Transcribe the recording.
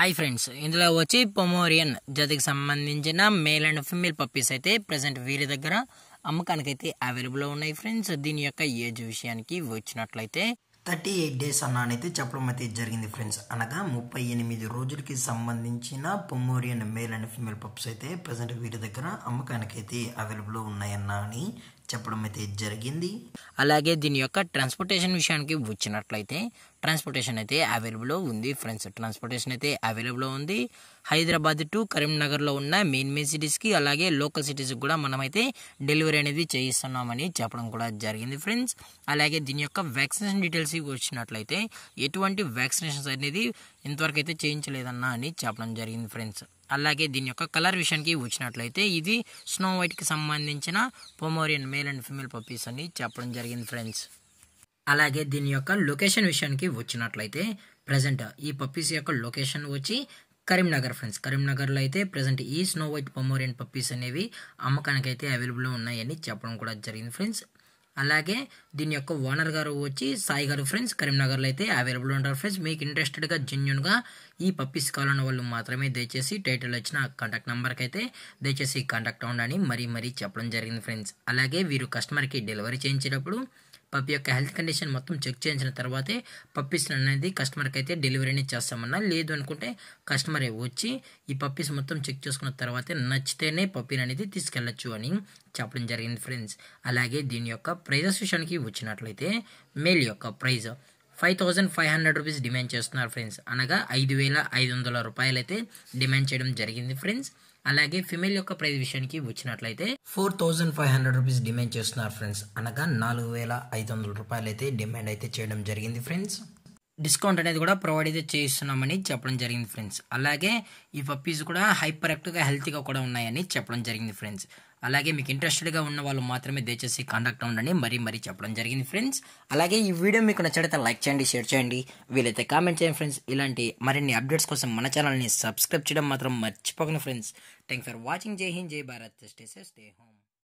hi friends ఇందులో వచ్చి Pomeranian జాతికి సంబంధించిన మేల్ అండ్ ఫిమేల్ పప్పీస్ అయితే ప్రజెంట్ వీరి దగ్గర అమ్మకానికి అయితే అవైలబుల్లో ఉన్నాయి ఫ్రెండ్స్ దీని యొక్క ఏజ్ విషయానికి వచ్చినట్లయితే థర్టీ ఎయిట్ డేస్ అన్నానైతే చెప్పడం అయితే జరిగింది ఫ్రెండ్స్ అనగా ముప్పై ఎనిమిది రోజులకి సంబంధించిన Pomeranian male and female pups అయితే ప్రజెంట్ వీరి దగ్గర అమ్మకానికి అయితే అవైలబుల్లో ఉన్నాయన్నా అని చెప్పడం అయితే జరిగింది అలాగే దీని యొక్క ట్రాన్స్పోర్టేషన్ విషయానికి వచ్చినట్లయితే ట్రాన్స్పోర్టేషన్ అయితే అవైలబుల్లో ఉంది ఫ్రెండ్స్ ట్రాన్స్పోర్టేషన్ అయితే అవైలబుల్లో ఉంది హైదరాబాద్ టు కరీంనగర్లో ఉన్న మెయిన్ మెయిన్ సిటీస్కి అలాగే లోకల్ సిటీస్కి కూడా మనమైతే డెలివరీ అనేది చేయిస్తున్నామని చెప్పడం కూడా జరిగింది ఫ్రెండ్స్ అలాగే దీని యొక్క వ్యాక్సినేషన్ డీటెయిల్స్ వచ్చినట్లయితే ఎటువంటి వ్యాక్సినేషన్స్ అనేది ఇంతవరకు అయితే చేయించలేదన్నా అని చెప్పడం జరిగింది ఫ్రెండ్స్ అలాగే దీని యొక్క కలర్ విషయానికి వచ్చినట్లయితే ఇది స్నో వైట్కి సంబంధించిన Pomeranian male and female puppies అని చెప్పడం జరిగింది ఫ్రెండ్స్ అలాగే దీని యొక్క లొకేషన్ విషయానికి వచ్చినట్లయితే ప్రజెంట్ ఈ పప్పీస్ యొక్క లొకేషన్ వచ్చి కరీంనగర్ ఫ్రెండ్స్ కరీంనగర్లో అయితే ప్రజెంట్ ఈ స్నో వైట్ పొమోరియన్ పప్పీస్ అనేవి అమ్మకానికి అయితే అవైలబుల్లో ఉన్నాయని చెప్పడం కూడా జరిగింది ఫ్రెండ్స్ అలాగే దీని యొక్క ఓనర్ గారు వచ్చి సాయి గారు ఫ్రెండ్స్ కరీంనగర్లో అయితే అవైలబుల్ ఉంటారు ఫ్రెండ్స్ మీకు ఇంట్రెస్టెడ్గా జెన్యున్గా ఈ పప్పీస్ కావాలన్న వాళ్ళు మాత్రమే దయచేసి టైటిల్ వచ్చిన కాంటాక్ట్ నెంబర్కి అయితే దయచేసి కాంటాక్ట్ అవ్వండి అని మరీ మరీ చెప్పడం జరిగింది ఫ్రెండ్స్ అలాగే వీరు కస్టమర్కి డెలివరీ చేయించేటప్పుడు పప్పి యొక్క హెల్త్ కండిషన్ మొత్తం చెక్ చేయించిన తర్వాతే పప్పీస్ అనేది కస్టమర్కి అయితే డెలివరీని చేస్తామన్నా లేదు అనుకుంటే కస్టమరే వచ్చి ఈ పప్పీస్ మొత్తం చెక్ చేసుకున్న తర్వాతే నచ్చితేనే పప్పీని అనేది తీసుకెళ్ళచ్చు అని చెప్పడం జరిగింది ఫ్రెండ్స్ అలాగే దీని యొక్క ప్రైజెస్ విషయానికి వచ్చినట్లయితే మేల్ యొక్క price five thousand five hundred rupees demand చేస్తున్నారు ఫ్రెండ్స్ అనగా ఐదు వేల ఐదు వందల రూపాయలు అయితే డిమాండ్ చేయడం జరిగింది ఫ్రెండ్స్ అలాగే ఫిమేల్ యొక్క ప్రైస్ విషయానికి వచ్చినట్లయితే four thousand five hundred rupees demand చేస్తున్నారు ఫ్రెండ్స్ అనగా నాలుగు వేల ఐదు వందల రూపాయలు అయితే డిమాండ్ అయితే చేయడం జరిగింది ఫ్రెండ్స్ డిస్కౌంట్ అనేది కూడా ప్రొవైడ్ అయితే చేయిస్తున్నామని చెప్పడం జరిగింది ఫ్రెండ్స్ అలాగే ఈ పప్పీస్ కూడా హైపర్ యాక్టివ్గా హెల్తీగా కూడా ఉన్నాయని చెప్పడం జరిగింది ఫ్రెండ్స్ అలాగే మీకు ఇంట్రెస్టెడ్గా ఉన్న వాళ్ళు మాత్రమే దయచేసి కాంటాక్ట్ అవ్వండి మరీ మరీ చెప్పడం జరిగింది ఫ్రెండ్స్ అలాగే ఈ వీడియో మీకు నచ్చితే లైక్ చేయండి షేర్ చేయండి వీలైతే కామెంట్ చేయండి ఫ్రెండ్స్ ఇలాంటి మరిన్ని అప్డేట్స్ కోసం మన ఛానల్ని సబ్స్క్రైబ్ చేయడం మాత్రం మర్చిపోకండి ఫ్రెండ్స్ థ్యాంక్ ఫర్ వాచింగ్ జై హింద్ జై భారత్ స్టే స్టే హోమ్